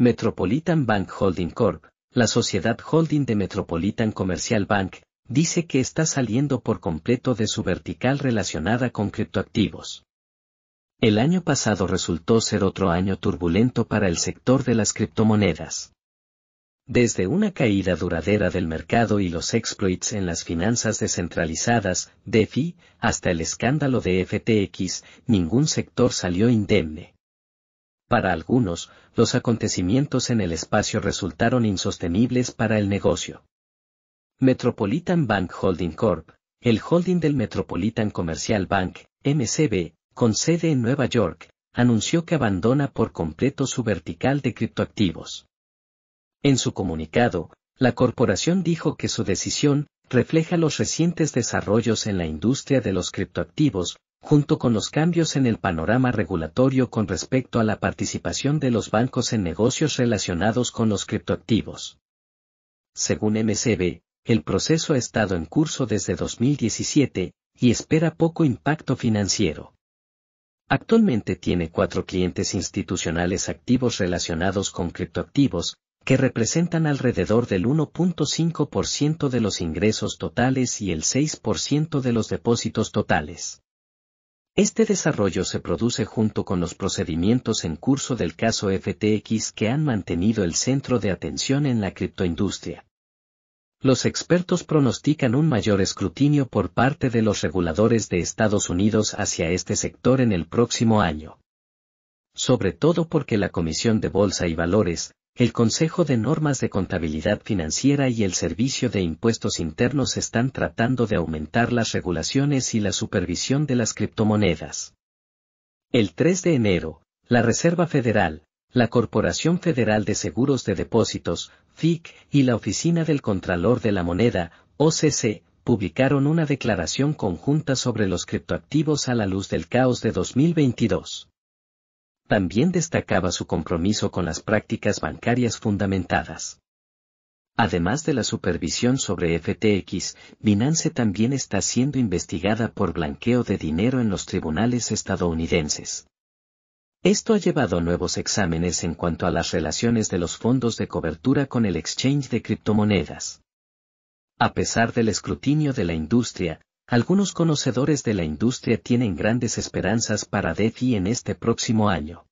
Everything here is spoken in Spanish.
Metropolitan Bank Holding Corp., la sociedad holding de Metropolitan Commercial Bank, dice que está saliendo por completo de su vertical relacionada con criptoactivos. El año pasado resultó ser otro año turbulento para el sector de las criptomonedas. Desde una caída duradera del mercado y los exploits en las finanzas descentralizadas, DeFi, hasta el escándalo de FTX, ningún sector salió indemne. Para algunos, los acontecimientos en el espacio resultaron insostenibles para el negocio. Metropolitan Bank Holding Corp., el holding del Metropolitan Commercial Bank, MCB, con sede en Nueva York, anunció que abandona por completo su vertical de criptoactivos. En su comunicado, la corporación dijo que su decisión refleja los recientes desarrollos en la industria de los criptoactivos, junto con los cambios en el panorama regulatorio con respecto a la participación de los bancos en negocios relacionados con los criptoactivos. Según MCB, el proceso ha estado en curso desde 2017 y espera poco impacto financiero. Actualmente tiene cuatro clientes institucionales activos relacionados con criptoactivos, que representan alrededor del 1.5% de los ingresos totales y el 6% de los depósitos totales. Este desarrollo se produce junto con los procedimientos en curso del caso FTX que han mantenido el centro de atención en la criptoindustria. Los expertos pronostican un mayor escrutinio por parte de los reguladores de Estados Unidos hacia este sector en el próximo año. Sobre todo porque la Comisión de Bolsa y Valores, el Consejo de Normas de Contabilidad Financiera y el Servicio de Impuestos Internos están tratando de aumentar las regulaciones y la supervisión de las criptomonedas. El 3 de enero, la Reserva Federal, la Corporación Federal de Seguros de Depósitos, FIC, y la Oficina del Contralor de la Moneda, OCC, publicaron una declaración conjunta sobre los criptoactivos a la luz del caos de 2022 también destacaba su compromiso con las prácticas bancarias fundamentadas. Además de la supervisión sobre FTX, Binance también está siendo investigada por blanqueo de dinero en los tribunales estadounidenses. Esto ha llevado a nuevos exámenes en cuanto a las relaciones de los fondos de cobertura con el exchange de criptomonedas. A pesar del escrutinio de la industria, algunos conocedores de la industria tienen grandes esperanzas para DeFi en este próximo año.